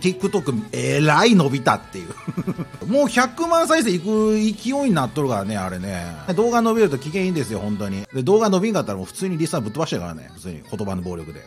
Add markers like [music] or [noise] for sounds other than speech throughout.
TikTok えらい伸びたっていう [laughs] もう100万再生いく勢いになっとるからねあれね動画伸びると機嫌いいんですよ本当にで動画伸びんかったらもう普通にリスナーぶっ飛ばしてるからね普通に言葉の暴力で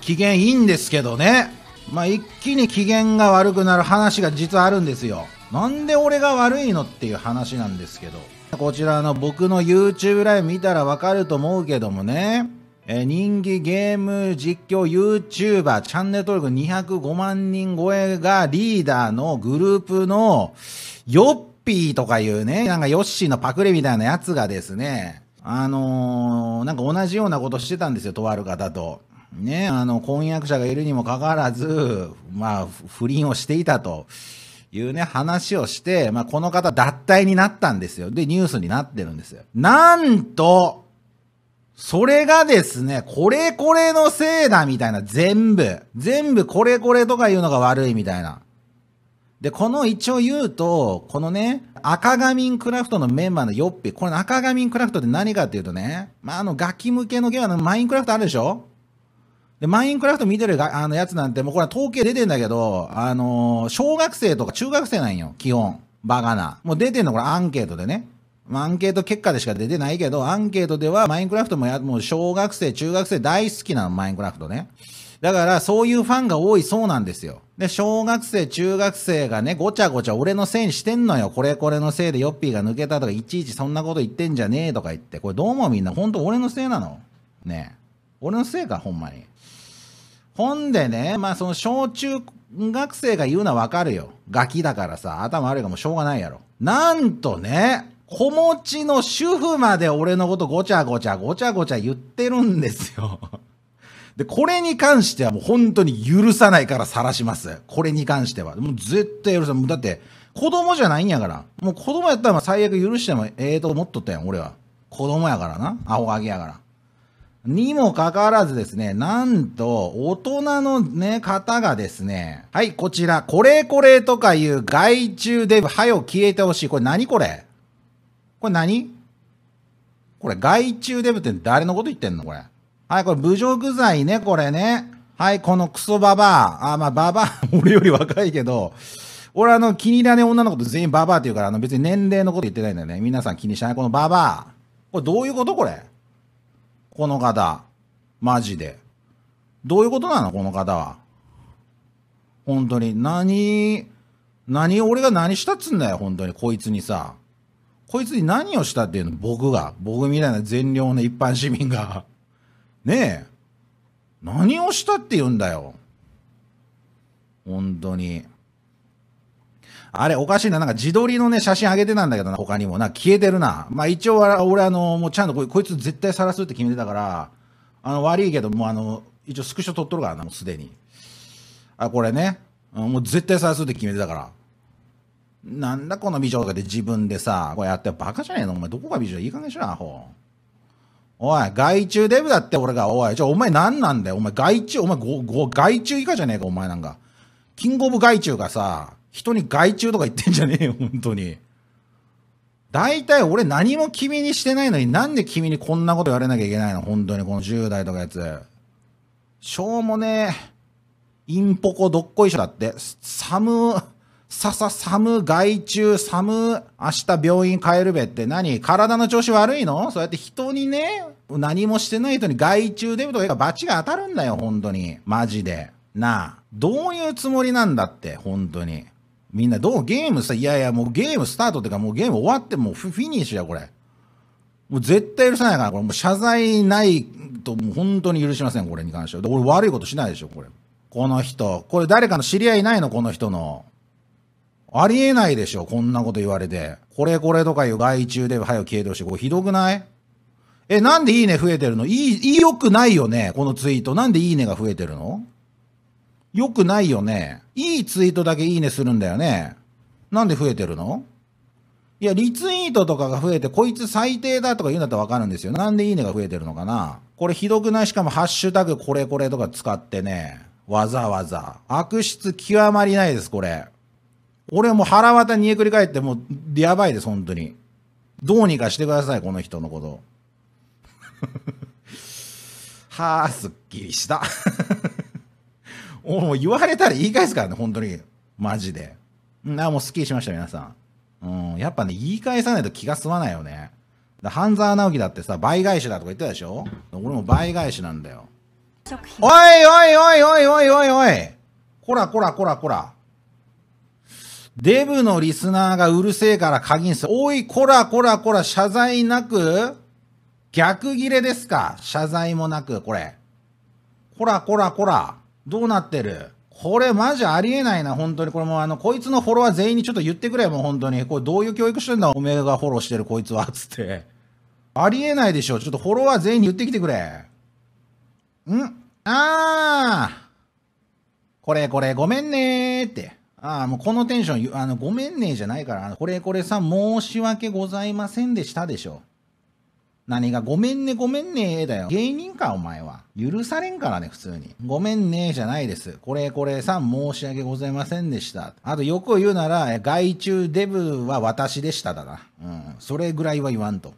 機嫌 [laughs] いいんですけどねまあ一気に機嫌が悪くなる話が実はあるんですよなんで俺が悪いのっていう話なんですけどこちらの僕の YouTube ライブ見たらわかると思うけどもねえー、人気ゲーム実況 YouTuber チャンネル登録205万人超えがリーダーのグループのヨッピーとかいうね、なんかヨッシーのパクレみたいなやつがですね、あのー、なんか同じようなことしてたんですよ、とある方と。ね、あの、婚約者がいるにもかかわらず、まあ、不倫をしていたというね、話をして、まあ、この方脱退になったんですよ。で、ニュースになってるんですよ。なんと、それがですね、これこれのせいだみたいな、全部。全部これこれとか言うのが悪いみたいな。で、この一応言うと、このね、赤紙ンクラフトのメンバーのヨッピこれ赤紙ンクラフトって何かっていうとね、まあ、あの、ガキ向けのゲームのマインクラフトあるでしょで、マインクラフト見てるがあのやつなんて、もうこれは統計出てんだけど、あのー、小学生とか中学生なんよ、基本。バカな。もう出てんの、これアンケートでね。アンケート結果でしか出てないけど、アンケートではマインクラフトもや、もう小学生、中学生大好きなの、マインクラフトね。だからそういうファンが多いそうなんですよ。で、小学生、中学生がね、ごちゃごちゃ俺のせいにしてんのよ。これこれのせいでヨッピーが抜けたとか、いちいちそんなこと言ってんじゃねえとか言って、これどうもみんな、ほんと俺のせいなのね俺のせいか、ほんまに。ほんでね、まあその小中学生が言うのはわかるよ。ガキだからさ、頭悪いかもしょうがないやろ。なんとね、子持ちの主婦まで俺のことごちゃごちゃごちゃごちゃ言ってるんですよ。[laughs] で、これに関してはもう本当に許さないから晒します。これに関しては。もう絶対許さない。だって、子供じゃないんやから。もう子供やったら最悪許してもええと思っとったやん、俺は。子供やからな。アホガキやから。にもかかわらずですね、なんと、大人のね、方がですね、はい、こちら、これこれとかいう害虫デブ、はよ消えてほしい。これ何これこれ何これ外虫デブって誰のこと言ってんのこれ。はい、これ侮辱罪ね、これね。はい、このクソババア。あ、まあ、ババア、[laughs] 俺より若いけど、俺あの、気に入らねえ女の子と全員ババアって言うから、あの、別に年齢のこと言ってないんだよね。皆さん気にしない。このババア。これどういうことこれ。この方。マジで。どういうことなのこの方は。本当に。何、何、俺が何したっつんだよ、本当に。こいつにさ。こいつに何をしたっていうの僕が僕みたいな善良な一般市民が [laughs] ねえ何をしたって言うんだよ本当にあれおかしいな。なんか自撮りのね、写真上げてたんだけどな、他にも。な、消えてるな。まあ一応俺あの、もうちゃんとこいつ絶対晒すって決めてたから、あの、悪いけど、もうあの、一応スクショ撮っとるからな、もうすでに。あ、これね。もう絶対晒すって決めてたから。なんだこの美女とかで自分でさ、こうやってバカじゃねえのお前どこが美女いい加減しろ、アホ。おい、外中デブだって俺が、おい、じゃお前何なんだよ、お前外中、お前ご、ご、外中以下じゃねえか、お前なんか。キングオブ外中がさ、人に外中とか言ってんじゃねえよ、本当に。大体俺何も君にしてないのになんで君にこんなこと言われなきゃいけないの本当にこの10代とかやつ。しょうもねえ。インポコどっこいしょだって。寒。ささ寒害虫寒明日病院帰るべって何体の調子悪いのそうやって人にね何もしてない人に害虫出るとか罰が当たるんだよ本当にマジでなあどういうつもりなんだって本当にみんなどうゲームさいやいやもうゲームスタートってかもうゲーム終わってもうフィニッシュだこれもう絶対許さないからこれもう謝罪ないともう本当に許しませんこれに関しては俺悪いことしないでしょこれこの人これ誰かの知り合いないのこの人のありえないでしょ、こんなこと言われて。これこれとかいう外虫で早く消えてほしい。これひどくないえ、なんでいいね増えてるのいい、良くないよね、このツイート。なんでいいねが増えてるの良くないよね。いいツイートだけいいねするんだよね。なんで増えてるのいや、リツイートとかが増えて、こいつ最低だとか言うんだったらわかるんですよ。なんでいいねが増えてるのかなこれひどくないしかも、ハッシュタグこれこれとか使ってね、わざわざ。悪質極まりないです、これ。俺はもう腹渡煮えくり返って、もう、やばいです、本当に。どうにかしてください、この人のこと。はあ、すっきりした。もう言われたら言い返すからね、本当に。マジで。なもうすっきりしました、皆さん。うん、やっぱね、言い返さないと気が済まないよね。だ半沢直樹だってさ、倍返しだとか言ってたでしょ俺も倍返しなんだよ。おいおいおいおいおいおいおいこらこらこらこら。デブのリスナーがうるせえから鍵にする。おい、こらこらこら、謝罪なく逆切れですか謝罪もなく、これ。こらこらこら、どうなってるこれマジありえないな、本当に。これもうあの、こいつのフォロワー全員にちょっと言ってくれ、もう本当に。これどういう教育してんだ、おめえがフォローしてるこいつは、つって。ありえないでしょ。ちょっとフォロワー全員に言ってきてくれ。んあーこれこれ、ごめんねーって。ああ、もうこのテンション、あの、ごめんねじゃないから、これこれさん申し訳ございませんでしたでしょ。何がごめんねごめんねだよ。芸人かお前は。許されんからね普通に。ごめんねじゃないです。これこれさん申し訳ございませんでした。あとよく言うなら、外中デブは私でしただな。うん。それぐらいは言わんと。